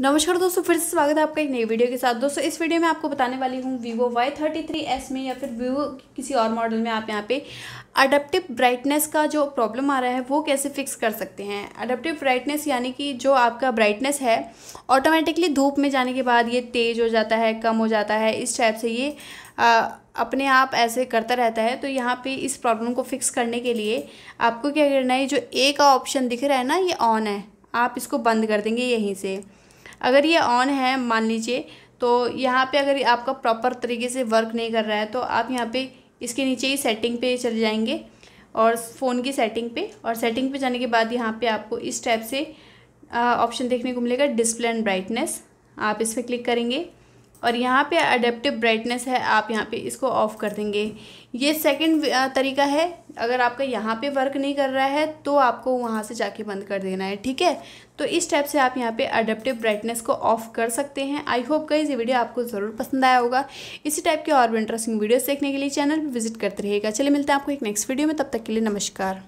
नमस्कार दोस्तों फिर से स्वागत है आपका एक नई वीडियो के साथ दोस्तों इस वीडियो में आपको बताने वाली हूँ Vivo Y thirty three S में या फिर वीवो किसी और मॉडल में आप यहाँ पे अडेप्टिव ब्राइटनेस का जो प्रॉब्लम आ रहा है वो कैसे फिक्स कर सकते हैं अडेप्टिव ब्राइटनेस यानी कि जो आपका ब्राइटनेस है ऑटोमेटिकली धूप में जाने के बाद ये तेज़ हो जाता है कम हो जाता है इस टाइप से ये आ, अपने आप ऐसे करता रहता है तो यहाँ पे इस प्रॉब्लम को फिक्स करने के लिए आपको क्या करना है जो ए का ऑप्शन दिख रहा है ना ये ऑन है आप इसको बंद कर देंगे यहीं से अगर ये ऑन है मान लीजिए तो यहाँ पे अगर आपका प्रॉपर तरीके से वर्क नहीं कर रहा है तो आप यहाँ पे इसके नीचे ही सेटिंग पे चले जाएंगे और फ़ोन की सेटिंग पे और सेटिंग पे जाने के बाद यहाँ पे आपको इस टाइप से ऑप्शन देखने को मिलेगा डिस्प्ले एंड ब्राइटनेस आप इस पर क्लिक करेंगे और यहाँ पे अडेप्टिव ब्राइटनेस है आप यहाँ पे इसको ऑफ़ कर देंगे ये सेकंड तरीका है अगर आपका यहाँ पे वर्क नहीं कर रहा है तो आपको वहाँ से जाके बंद कर देना है ठीक है तो इस टाइप से आप यहाँ पे अडेप्टिव ब्राइटनेस को ऑफ़ कर सकते हैं आई होप का ये वीडियो आपको ज़रूर पसंद आया होगा इसी टाइप के और भी इंटरेस्टिंग वीडियोज़ देखने के लिए चैनल पर विजिट करते रहेगा चलिए मिलते हैं आपको एक नेक्स्ट वीडियो में तब तक के लिए नमस्कार